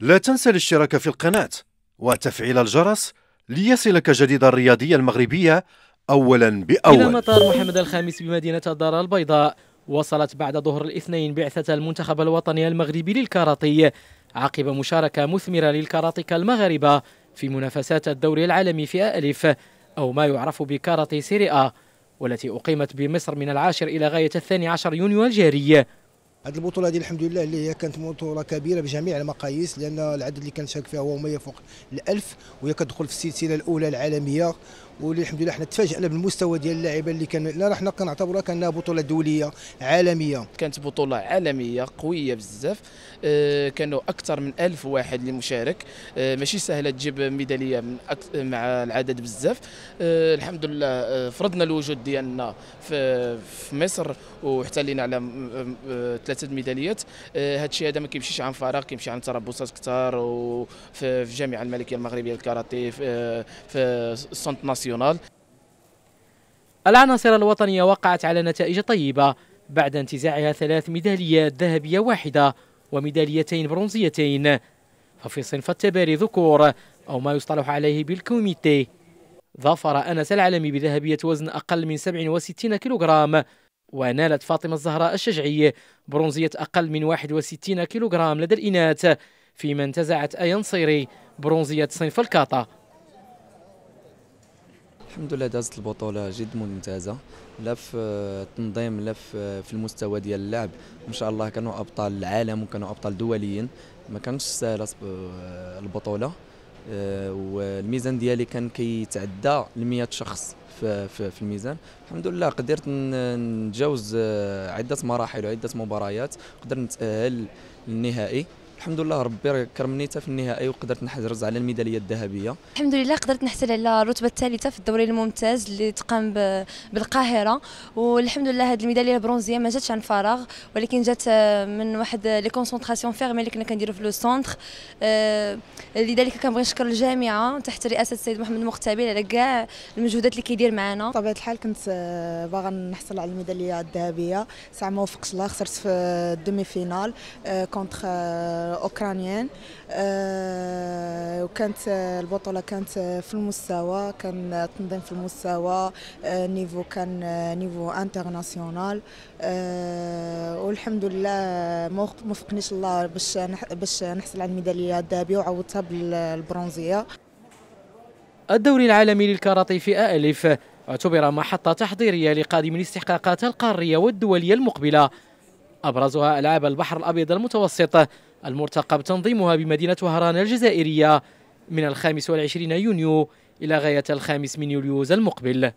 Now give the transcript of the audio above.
لا تنسى الاشتراك في القناة وتفعيل الجرس ليصلك جديد الرياضية المغربية أولا بأول إلى مطار محمد الخامس بمدينة الدار البيضاء وصلت بعد ظهر الاثنين بعثة المنتخب الوطني المغربي للكاراتي عقب مشاركة مثمرة للكاراتيكا المغاربة في منافسات الدوري العالمي فئة ألف أو ما يعرف بكاراتي سيريا والتي أقيمت بمصر من العاشر إلى غاية الثاني عشر يونيو الجاري هذه البطوله هذه الحمد لله اللي هي كانت بطوله كبيره بجميع المقاييس لان العدد اللي كان شارك فيها هو ما يفوق الألف وهي كتدخل في السلسله الاولى العالميه والحمد لله احنا تفاجئنا بالمستوى ديال اللاعبين اللي كان لا احنا كنعتبروها كانها بطوله دوليه عالميه كانت بطوله عالميه قويه بزاف اه كانوا اكثر من ألف واحد اللي مشارك اه ماشي سهله تجيب ميداليه من مع العدد بزاف اه الحمد لله آه، فرضنا الوجود ديالنا في, في مصر واحتلينا على آه، ثلاثه ميداليات آه، هذا الشيء هذا ما كيمشيش عن فراغ كيمشي عن تربصات كثار وفي الجامعه الملكيه المغربيه للكاراتيه في, في ناسيون ناسيونال العناصر الوطنية وقعت على نتائج طيبة بعد انتزاعها ثلاث ميداليات ذهبية واحدة وميداليتين برونزيتين ففي صنف التباري ذكور أو ما يصطلح عليه بالكوميتي ظفر أنس العالمي بذهبية وزن أقل من 67 كيلوغرام ونالت فاطمة الزهراء الشجعي برونزية أقل من 61 كيلوغرام لدى الإناث فيما انتزعت أيا نصيري برونزية صنف الكاطا الحمد لله دازت البطوله جد ممتازه لا في التنظيم آه، لا آه، في المستوى ديال اللعب ان شاء الله كانوا ابطال العالم وكانوا ابطال دوليين ما كانتش سهله آه، البطوله والميزان ديالي كان كيتعدى ل 100 شخص في, في الميزان الحمد لله قدرت نتجاوز عده مراحل وعده مباريات قدرت نتاهل للنهائي الحمد لله ربي كرمني حتى في النهائي وقدرت نحرز على الميداليه الذهبيه الحمد لله قدرت نحصل على الرتبه الثالثه في الدوري الممتاز اللي تقام بالقاهره والحمد لله هذه الميداليه البرونزيه ما جاتش عن فراغ ولكن جات آه، من واحد لي كونسونطراسيون فيرمي اللي كنا كنديرو في لو سونتر آه، لذلك كنبغي نشكر الجامعه تحت رئاسه السيد محمد مقتبل على كاع المجهودات اللي كيدير معنا بطبيعه الحال كنت آه، باغا نحصل على الميداليه الذهبيه ساعه ما وفقش الله خسرت في الدومي فينال كونتر اوكرانيين وكانت آه، البطوله كانت في المستوى كان تنظيم في المستوى آه، نيفو كان آه، نيفو انترناسيونال والحمد لله ما وفقنيش الله باش باش نحصل على الميداليه الذهبيه وعوضتها بالبرونزيه الدوري العالمي للكاراتي فئه الف اعتبر محطة تحضيرية لقادم الاستحقاقات القارية والدولية المقبلة أبرزها ألعاب البحر الأبيض المتوسط المرتقب تنظيمها بمدينة وهران الجزائرية من الخامس والعشرين يونيو إلى غاية الخامس من يوليوز المقبل